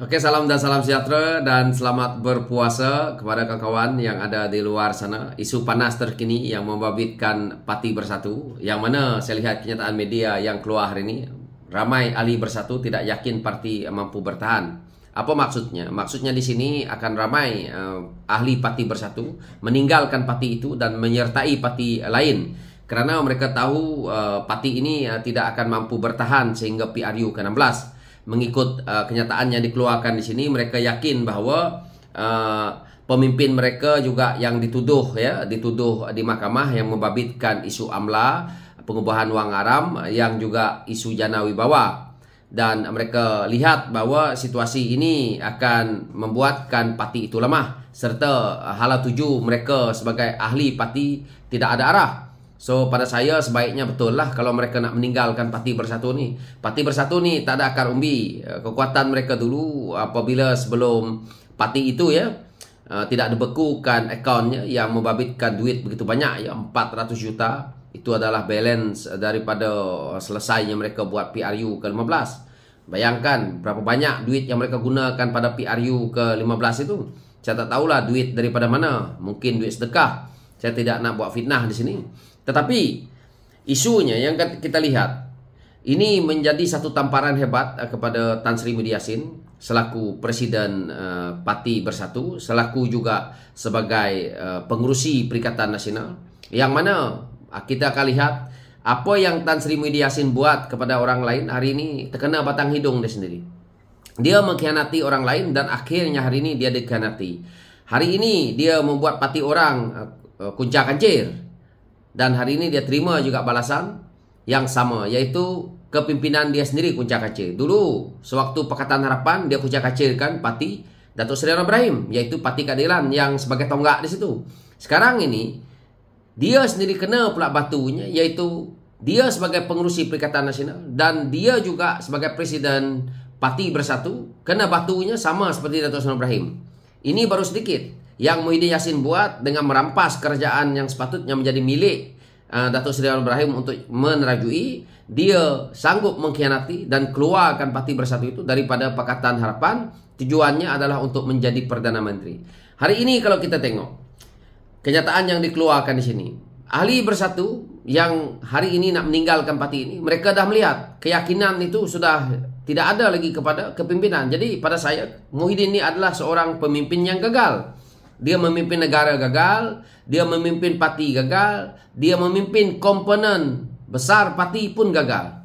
Oke, salam dan salam sejahtera dan selamat berpuasa kepada kawan-kawan yang ada di luar sana. Isu panas terkini yang membabitkan parti bersatu, yang mana saya lihat kenyataan media yang keluar hari ini, ramai ahli bersatu tidak yakin parti mampu bertahan. Apa maksudnya? Maksudnya di sini akan ramai uh, ahli parti bersatu meninggalkan parti itu dan menyertai parti lain. Kerana mereka tahu uh, parti ini uh, tidak akan mampu bertahan sehingga PRU ke-16 mengikut uh, kenyataan yang dikeluarkan di sini mereka yakin bahawa uh, pemimpin mereka juga yang dituduh ya dituduh di mahkamah yang membabitkan isu amla pengubahan wang aram yang juga isu jana wibawa dan mereka lihat bahawa situasi ini akan membuatkan parti itu lemah serta uh, hala tuju mereka sebagai ahli parti tidak ada arah So pada saya sebaiknya betul lah kalau mereka nak meninggalkan parti bersatu ni. Parti bersatu ni tak ada akar umbi. Eh, kekuatan mereka dulu apabila sebelum parti itu ya eh, tidak dibekukan akaunnya yang membabitkan duit begitu banyak ya 400 juta itu adalah balance daripada selesainya mereka buat PRU ke-15. Bayangkan berapa banyak duit yang mereka gunakan pada PRU ke-15 itu. Saya tak tahulah duit daripada mana. Mungkin duit sedekah. Saya tidak nak buat fitnah di sini. Tetapi isunya yang kita lihat ini menjadi satu tamparan hebat eh, kepada Tan Sri Muhyiddin Yassin selaku Presiden uh, Parti Bersatu selaku juga sebagai uh, eh, pengurusi Perikatan Nasional yang mana ah, kita akan lihat apa yang Tan Sri Muhyiddin Yassin buat kepada orang lain hari ini terkena batang hidung dia sendiri. Dia mengkhianati orang lain dan akhirnya hari ini dia dikhianati. Hari ini dia membuat parti orang uh, kunca kancir. Dan hari ini dia terima juga balasan yang sama iaitu kepimpinan dia sendiri kunci kaca. Dulu sewaktu Pakatan Harapan dia kunci kaca kan parti Datuk Seri Anwar Ibrahim iaitu parti keadilan yang sebagai tonggak di situ. Sekarang ini dia sendiri kena pula batunya iaitu dia sebagai pengurusi Perikatan Nasional dan dia juga sebagai Presiden Parti Bersatu kena batunya sama seperti Datuk Seri Anwar Ibrahim. Ini baru sedikit yang Muhyiddin Yassin buat dengan merampas kerajaan yang sepatutnya menjadi milik uh, Datuk Seri Anwar Ibrahim untuk menerajui, dia sanggup mengkhianati dan keluarkan parti bersatu itu daripada Pakatan Harapan. Tujuannya adalah untuk menjadi Perdana Menteri. Hari ini kalau kita tengok, kenyataan yang dikeluarkan di sini, ahli bersatu yang hari ini nak meninggalkan parti ini, mereka dah melihat keyakinan itu sudah tidak ada lagi kepada kepimpinan. Jadi pada saya, Muhyiddin ini adalah seorang pemimpin yang gagal. Dia memimpin negara gagal, dia memimpin parti gagal, dia memimpin komponen besar parti pun gagal.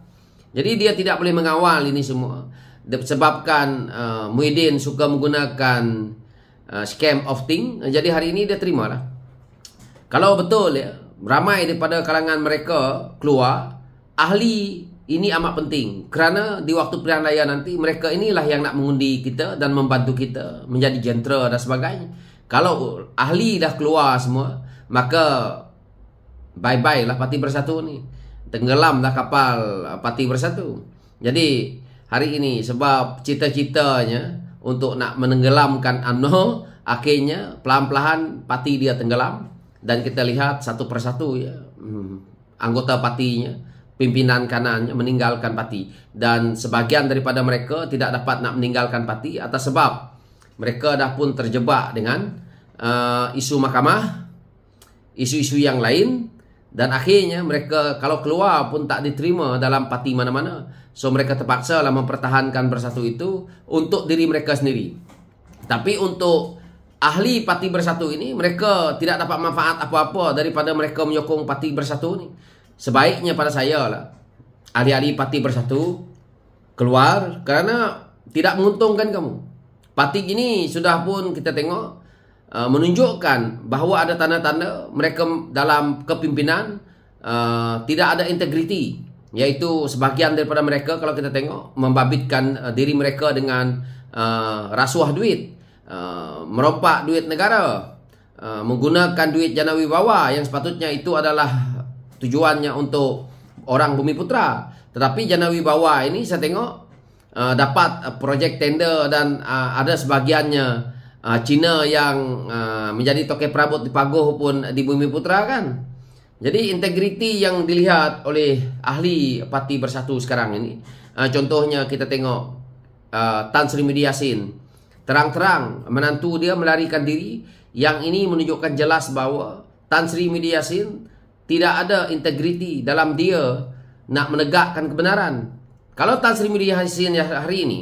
Jadi dia tidak boleh mengawal ini semua. Sebabkan uh, Muhyiddin suka menggunakan uh, scam of thing, uh, jadi hari ini dia terima lah. Kalau betul ya, ramai daripada kalangan mereka keluar, ahli ini amat penting. Kerana di waktu pilihan raya nanti, mereka inilah yang nak mengundi kita dan membantu kita menjadi jentera dan sebagainya. Kalau ahli dah keluar semua Maka Bye-bye lah parti bersatu ni Tenggelam dah kapal uh, parti bersatu Jadi hari ini sebab cita-citanya Untuk nak menenggelamkan UMNO Akhirnya pelan-pelan parti dia tenggelam Dan kita lihat satu persatu ya hmm, Anggota partinya Pimpinan kanannya meninggalkan parti Dan sebagian daripada mereka tidak dapat nak meninggalkan parti Atas sebab mereka dah pun terjebak dengan uh, isu mahkamah, isu-isu yang lain dan akhirnya mereka kalau keluar pun tak diterima dalam parti mana-mana. So mereka terpaksa lah mempertahankan bersatu itu untuk diri mereka sendiri. Tapi untuk ahli parti bersatu ini mereka tidak dapat manfaat apa-apa daripada mereka menyokong parti bersatu ini. Sebaiknya pada saya lah ahli-ahli parti bersatu keluar kerana tidak menguntungkan kamu. Patik ini sudah pun kita tengok uh, menunjukkan bahawa ada tanda-tanda mereka dalam kepimpinan uh, tidak ada integriti iaitu sebahagian daripada mereka kalau kita tengok membabitkan uh, diri mereka dengan uh, rasuah duit uh, merompak duit negara uh, menggunakan duit jana wibawa yang sepatutnya itu adalah tujuannya untuk orang bumi putra tetapi jana wibawa ini saya tengok uh, dapat uh, projek tender dan uh, ada sebagiannya uh, Cina yang uh, menjadi tokek perabot di Pagoh pun di Bumi Putra kan. Jadi integriti yang dilihat oleh ahli parti bersatu sekarang ini uh, contohnya kita tengok uh, Tan Sri Mediasin terang-terang menantu dia melarikan diri yang ini menunjukkan jelas bahawa Tan Sri Mediasin tidak ada integriti dalam dia nak menegakkan kebenaran kalau Tan Sri Muhyiddin Hassin hari ini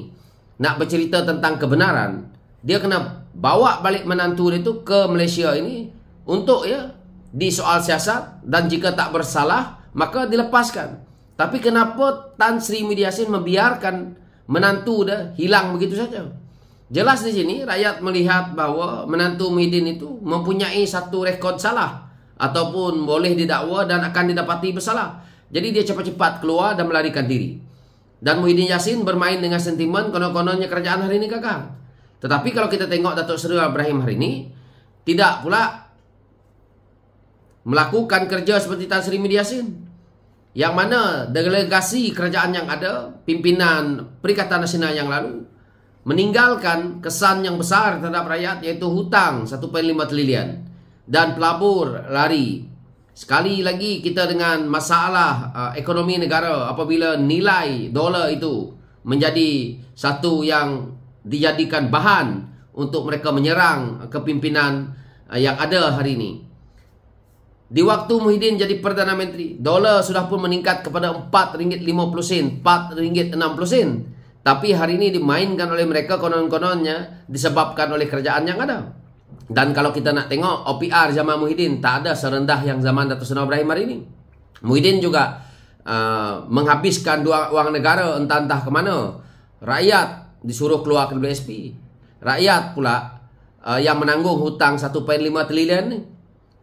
nak bercerita tentang kebenaran, dia kena bawa balik menantu dia itu ke Malaysia ini untuk ya di soal siasat dan jika tak bersalah maka dilepaskan. Tapi kenapa Tan Sri Muhyiddin Hassin membiarkan menantu dia hilang begitu saja? Jelas di sini rakyat melihat bahawa menantu Muhyiddin itu mempunyai satu rekod salah ataupun boleh didakwa dan akan didapati bersalah. Jadi dia cepat-cepat keluar dan melarikan diri. Dan Muhyiddin Yassin bermain dengan sentimen konon-kononnya kerajaan hari ini gagal. Tetapi kalau kita tengok Datuk Seri Ibrahim hari ini, tidak pula melakukan kerja seperti Tan Sri Muhyiddin Yassin. Yang mana delegasi kerajaan yang ada, pimpinan Perikatan Nasional yang lalu, meninggalkan kesan yang besar terhadap rakyat yaitu hutang 1.5 trilion dan pelabur lari Sekali lagi kita dengan masalah uh, ekonomi negara apabila nilai dolar itu menjadi satu yang dijadikan bahan untuk mereka menyerang kepimpinan uh, yang ada hari ini. Di waktu Muhyiddin jadi Perdana Menteri, dolar sudah pun meningkat kepada RM4.50, RM4.60. Tapi hari ini dimainkan oleh mereka konon-kononnya disebabkan oleh kerajaan yang ada. Dan kalau kita nak tengok OPR zaman Muhyiddin tak ada serendah yang zaman Datuk Seri Ibrahim hari ini. Muhyiddin juga uh, menghabiskan dua wang negara entah-entah ke mana. Rakyat disuruh keluar ke BSP. Rakyat pula uh, yang menanggung hutang 1.5 trilion ni.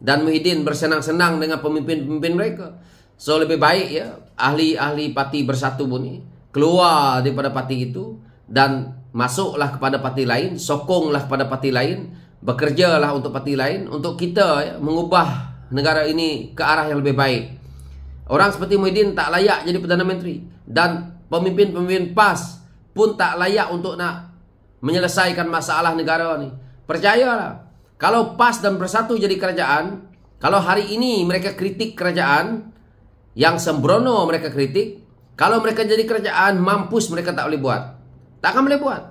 Dan Muhyiddin bersenang-senang dengan pemimpin-pemimpin mereka. So lebih baik ya ahli-ahli parti bersatu pun ni keluar daripada parti itu dan masuklah kepada parti lain, sokonglah kepada parti lain bekerjalah untuk parti lain untuk kita ya, mengubah negara ini ke arah yang lebih baik. Orang seperti Muhyiddin tak layak jadi Perdana Menteri dan pemimpin-pemimpin PAS pun tak layak untuk nak menyelesaikan masalah negara ni. Percayalah, kalau PAS dan Bersatu jadi kerajaan, kalau hari ini mereka kritik kerajaan yang sembrono mereka kritik, kalau mereka jadi kerajaan mampus mereka tak boleh buat. Takkan boleh buat.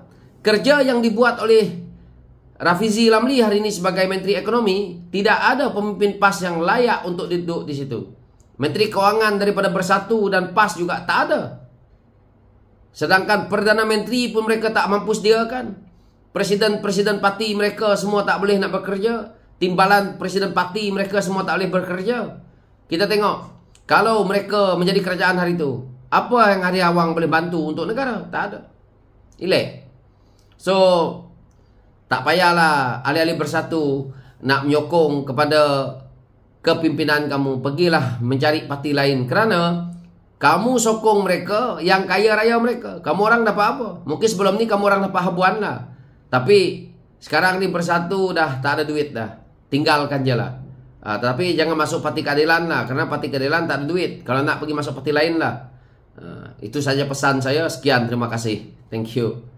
Kerja yang dibuat oleh Rafizi Lamli hari ini sebagai Menteri Ekonomi tidak ada pemimpin PAS yang layak untuk duduk di situ. Menteri Keuangan daripada Bersatu dan PAS juga tak ada. Sedangkan Perdana Menteri pun mereka tak mampu sediakan. Presiden-presiden parti mereka semua tak boleh nak bekerja. Timbalan Presiden parti mereka semua tak boleh bekerja. Kita tengok, kalau mereka menjadi kerajaan hari itu, apa yang Hari Awang boleh bantu untuk negara? Tak ada. Ile. So, tak payahlah alih-alih bersatu nak menyokong kepada kepimpinan kamu. Pergilah mencari parti lain kerana kamu sokong mereka yang kaya raya mereka. Kamu orang dapat apa? Mungkin sebelum ni kamu orang dapat habuan lah. Tapi sekarang ni bersatu dah tak ada duit dah. Tinggalkan je lah. Ha, ah, tapi jangan masuk parti keadilan lah. Kerana parti keadilan tak ada duit. Kalau nak pergi masuk parti lain lah. Ha, itu saja pesan saya. Sekian. Terima kasih. Thank you.